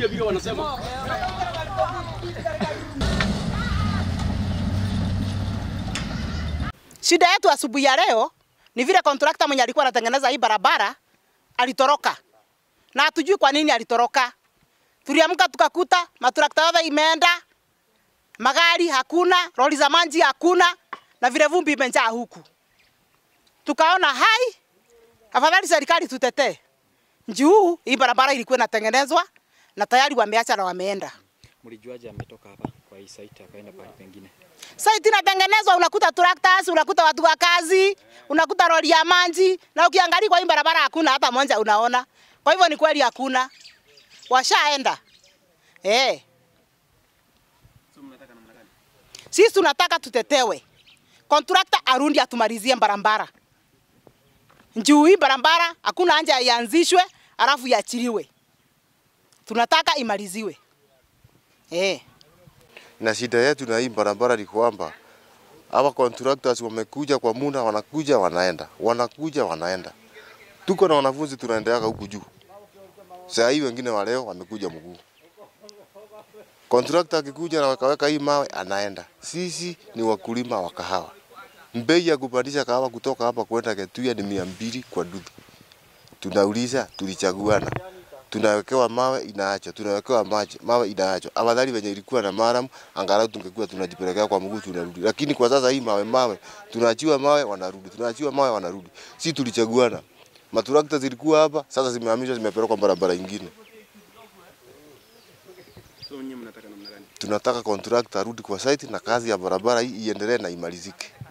kile vile wanasema Shida yetu asubuhi ya leo ni vile kontrakta mwenye alikuwa anatengeneza hii barabara alitoroka, na hatujui kwa nini alitoroka. Tuliamka tukakuta matrakta yote imeenda, magari hakuna, roli za manji hakuna, na vile vumbi imejaa huku. Tukaona hai, afadhali serikali tutetee. Njuu hii barabara ilikuwa inatengenezwa na tayari wameacha na wameenda. Mlijuaje ametoka hapa kwa hii site akaenda pale pengine? Site inatengenezwa, unakuta tractors, unakuta watu wa kazi, unakuta lori ya manji, na ukiangalia kwa hii barabara hakuna hata moja unaona. Kwa hivyo ni kweli hakuna, washaenda eh. Sisi tunataka tutetewe, kontrakta arundi atumalizie barabara juu hii barabara hakuna anja ianzishwe alafu iachiliwe tunataka imaliziwe eh. Na shida yetu na hii barabara ni kwamba hawa contractors wamekuja kwa muda, wanakuja wanaenda, wanakuja wanaenda. Tuko na wanafunzi tunaendeaka huku juu, saa hii wengine wa leo wamekuja mguu Kontrakta akikuja na wakaweka hii mawe anaenda. Sisi ni wakulima wa kahawa. mbei ya kupandisha kahawa kutoka hapa kwenda Ketuya ni mia mbili kwa dudu. Tunauliza tulichaguana tunawekewa mawe inaacho, tunawekewa maji mawe inaacho. Afadhali venye ilikuwa na maram, angalau tungekuwa tunajipelekea kwa mguu tunarudi, lakini kwa sasa hii mawe mawe, tunaachiwa mawe wanarudi, tunaachiwa mawe wanarudi. Si tulichaguana, maturakta zilikuwa hapa, sasa zimehamishwa, zimepelekwa barabara ingine. tunataka kontrakta arudi kwa site na kazi ya barabara hii iendelee na imalizike.